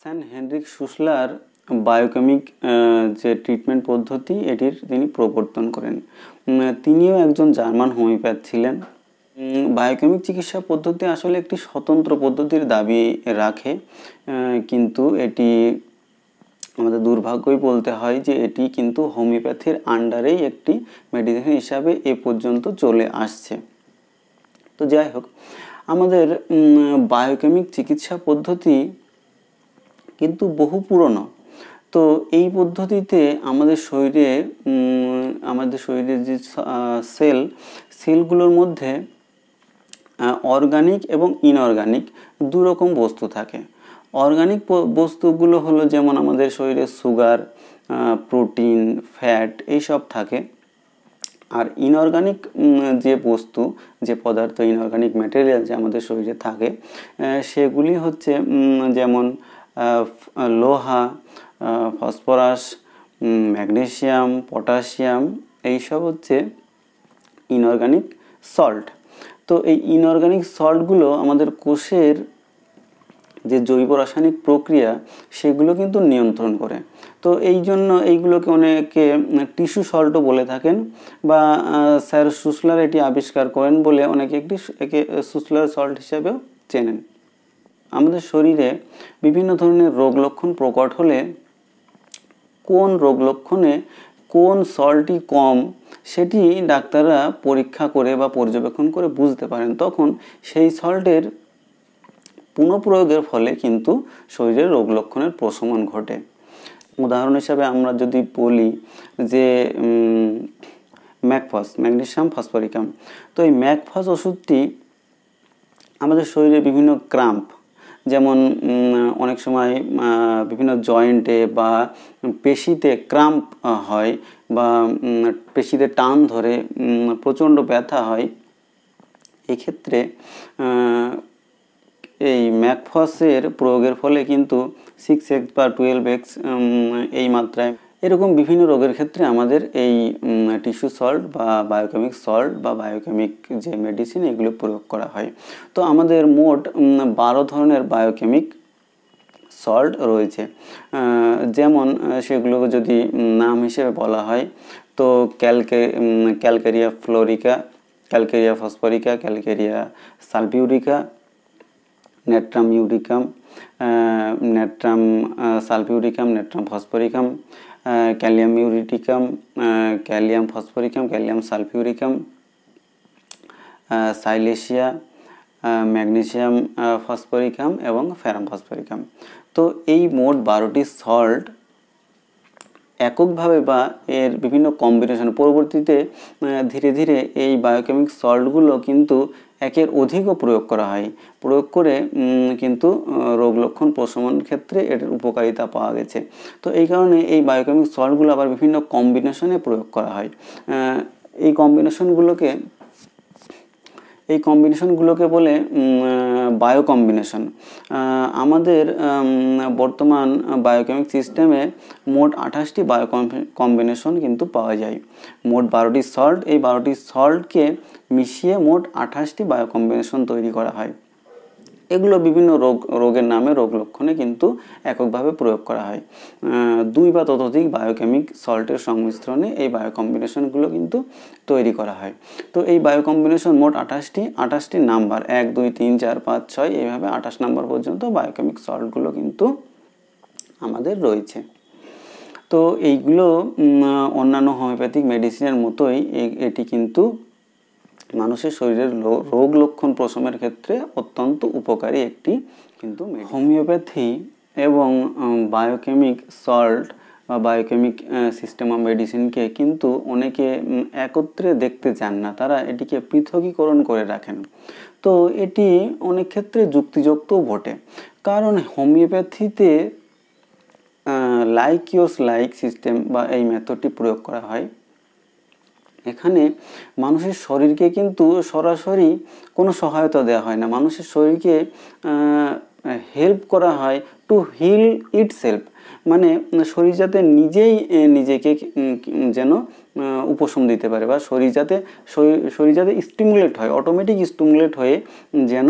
স্যান Heinrich Schussler biochemic যে treatment পদ্ধতি এটির তিনি প্রবর্তন করেন তিনিও একজন জার্মান হোমিওপ্যাথ ছিলেন বায়োকেমিক চিকিৎসা পদ্ধতি আসলে একটি স্বতন্ত্র পদ্ধতির দাবি রাখে কিন্তু এটি আমাদের দুর্ভাগ্যই বলতে হয় যে এটি কিন্তু হোমিওপ্যাথির আন্ডারেই একটি মেডিসিন হিসাবে এ পর্যন্ত চলে আসছে তো যাই হোক আমাদের বায়োকেমিক চিকিৎসা পদ্ধতি কিন্তু বহু পুরনো তো এই পদ্ধতিতে আমাদের শরীরে আমাদের শরীরের যে সেল সেলগুলোর মধ্যে অর্গানিক এবং ইনঅর্গানিক দুরকম বস্তু থাকে অর্গানিক বস্তুগুলো হলো যেমন আমাদের শরীরে সুগার প্রোটিন ফ্যাট এইসব থাকে আর ইনঅর্গানিক যে বস্তু যে পদার্থ ইনঅর্গানিক ম্যাটেরিয়াল যে আমাদের শরীরে থাকে সেগুলি হচ্ছে যেমন লোহা ফসফরাস ম্যাগনেশিয়াম পটাশিয়াম এইসব হচ্ছে ইনঅর্গানিক সল্ট তো এই ইনঅর্গানিক সল্টগুলো আমাদের কোষের যে জৈব রাসায়নিক প্রক্রিয়া সেগুলো কিন্তু নিয়ন্ত্রণ করে তো এই জন্য এইগুলোকে অনেকে টিস্যু সল্টও বলে থাকেন বা স্যার সুসলার এটি আবিষ্কার করেন বলে অনেকে একটি একে সুসলার সল্ট হিসাবেও চেনেন আমাদের শরীরে বিভিন্ন ধরনের রোগ লক্ষণ প্রকট হলে কোন রোগ লক্ষণে কোন সলটি কম সেটি ডাক্তাররা পরীক্ষা করে বা পর্যবেক্ষণ করে বুঝতে পারেন তখন সেই সল্টের পুনঃপ্রয়োগের ফলে কিন্তু শরীরের রোগ লক্ষণের প্রশমন ঘটে উদাহরণ হিসাবে আমরা যদি বলি যে ম্যাকফস ম্যাগনেশিয়াম ফসফরিকাম তো এই ম্যাকফস ওষুধটি আমাদের শরীরে বিভিন্ন ক্রাম্প যেমন অনেক সময় বিভিন্ন জয়েন্টে বা পেশিতে ক্রাম্প হয় বা পেশিতে টান ধরে প্রচণ্ড ব্যথা হয় এক্ষেত্রে এই ম্যাকফসের প্রয়োগের ফলে কিন্তু সিক্স এক্স বা টুয়েলভ এক্স এই মাত্রায় এরকম বিভিন্ন রোগের ক্ষেত্রে আমাদের এই টিস্যু সল্ট বা বায়োকেমিক সল্ট বা বায়োকেমিক যে মেডিসিন এগুলো প্রয়োগ করা হয় তো আমাদের মোট বারো ধরনের বায়োকেমিক সল্ট রয়েছে যেমন সেগুলোকে যদি নাম হিসেবে বলা হয় তো ক্যালকে calcarea fluorica calcarea phosphorica calcarea sulphurica natrum muriaticum natrum sulphuricum natrum phosphoricum kalium muriaticum kalium phosphoricum kalium sulphuricum silicea magnesium phosphoricum এবং ফ্যারাম ফসফোরিকাম তো এই মোট বারোটি সল্ট এককভাবে বা এর বিভিন্ন কম্বিনেশন পরবর্তীতে ধীরে ধীরে এই বায়োকেমিক সল্টগুলো কিন্তু একের অধিকও প্রয়োগ করা হয় প্রয়োগ করে কিন্তু রোগ লক্ষণ প্রশমন ক্ষেত্রে এটার উপকারিতা পাওয়া গেছে তো এই কারণে এই বায়োকেমিক সল্টগুলো আবার বিভিন্ন কম্বিনেশনে প্রয়োগ করা হয় এই কম্বিনেশনগুলোকে এই কম্বিনেশনগুলোকে বলে বায়ো কম্বিনেশন আমাদের বর্তমান বায়োকেমিক সিস্টেমে মোট আঠাশটি বায়ো কম্বিনেশন কিন্তু পাওয়া যায় মোট বারোটি সল্ট এই বারোটি সল্টকে মিশিয়ে মোট আঠাশটি বায়ো কম্বিনেশন তৈরি করা হয় এগুলো বিভিন্ন রোগ রোগের নামে রোগ লক্ষণে কিন্তু এককভাবে প্রয়োগ করা হয় দুই বা ততোধিক বায়োকেমিক সল্টের সংমিশ্রণে এই বায়ো কম্বিনেশনগুলো কিন্তু তৈরি করা হয় তো এই বায়ো কম্বিনেশন মোট আঠাশটি আঠাশটি নাম্বার এক দুই তিন চার পাঁচ ছয় এইভাবে আঠাশ নাম্বার পর্যন্ত বায়োকেমিক সল্টগুলো কিন্তু আমাদের রয়েছে তো এইগুলো অন্যান্য হোমিওপ্যাথিক মেডিসিনের মতোই এটি কিন্তু মানুষের শরীরের রোগ লক্ষণ প্রশমের ক্ষেত্রে অত্যন্ত উপকারী একটি কিন্তু হোমিওপ্যাথি এবং বায়োকেমিক সল্ট বা বায়োকেমিক সিস্টেম অফ মেডিসিনকে কিন্তু অনেকে একত্রে দেখতে চান না তারা এটিকে পৃথকীকরণ করে রাখেন তো এটি অনেক ক্ষেত্রে যুক্তিযুক্তও বটে কারণ হোমিওপ্যাথিতে লাইক ইয়োস লাইক সিস্টেম বা এই মেথডটি প্রয়োগ করা হয় এখানে মানুষের শরীরকে কিন্তু সরাসরি কোনো সহায়তা দেওয়া হয় না মানুষের শরীরকে হেল্প করা হয় টু হিল ইট সেলফ মানে শরীর যাতে নিজেই নিজেকে যেন উপশম দিতে পারে বা শরীর যাতে শরীর যাতে স্টিমুলেট হয় অটোমেটিক স্টিমুলেট হয়ে যেন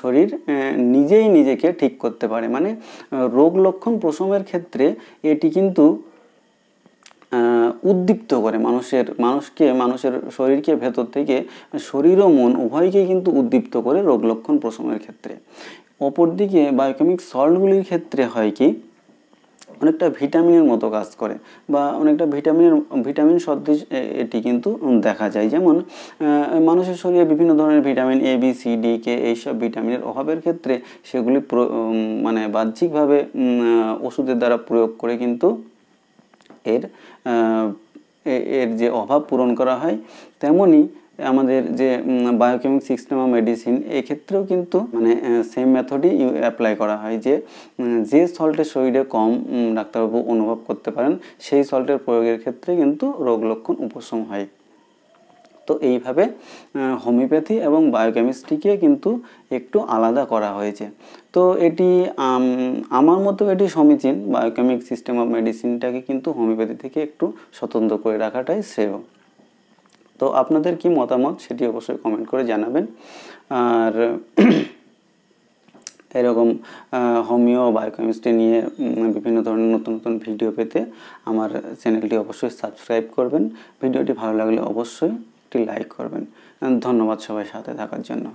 শরীর নিজেই নিজেকে ঠিক করতে পারে মানে রোগ লক্ষণ প্রশমের ক্ষেত্রে এটি কিন্তু উদ্দীপ্ত করে মানুষের মানুষকে মানুষের শরীরকে ভেতর থেকে শরীর ও মন উভয়কেই কিন্তু উদ্দীপ্ত করে রোগ লক্ষণ প্রশমের ক্ষেত্রে অপরদিকে বায়োকেমিক সল্টগুলির ক্ষেত্রে হয় কি অনেকটা ভিটামিনের মতো কাজ করে বা অনেকটা ভিটামিনের ভিটামিন সদৃশ এটি কিন্তু দেখা যায় যেমন মানুষের শরীরে বিভিন্ন ধরনের vitamin A B C D K এইসব ভিটামিনের অভাবের ক্ষেত্রে সেগুলি মানে বাহ্যিকভাবে ওষুধের দ্বারা প্রয়োগ করে কিন্তু এর এর যে অভাব পূরণ করা হয় তেমনই আমাদের যে বায়োকেমিক সিস্টেম অফ মেডিসিন এক্ষেত্রেও কিন্তু মানে সেম মেথডই অ্যাপ্লাই করা হয় যে যে সল্টের শরীরে কম ডাক্তারবাবু অনুভব করতে পারেন সেই সল্টের প্রয়োগের ক্ষেত্রে কিন্তু রোগ লক্ষণ উপশম হয় তো এইভাবে হোমিওপ্যাথি এবং বায়োকেমিস্ট্রিকে কিন্তু একটু আলাদা করা হয়েছে তো এটি আমার মতো এটি সমীচীন বায়োকেমিক সিস্টেম অফ মেডিসিনটাকে কিন্তু হোমিওপ্যাথি থেকে একটু স্বতন্ত্র করে রাখাটাই শ্রেয় তো আপনাদের কি মতামত সেটি অবশ্যই কমেন্ট করে জানাবেন আর এরকম হোমিও বায়োকেমিস্ট্রি নিয়ে বিভিন্ন ধরনের নতুন নতুন ভিডিও পেতে আমার চ্যানেলটি অবশ্যই সাবস্ক্রাইব করবেন ভিডিওটি ভালো লাগলে অবশ্যই লাইক করবেন ধন্যবাদ সবাই সাথে থাকার জন্য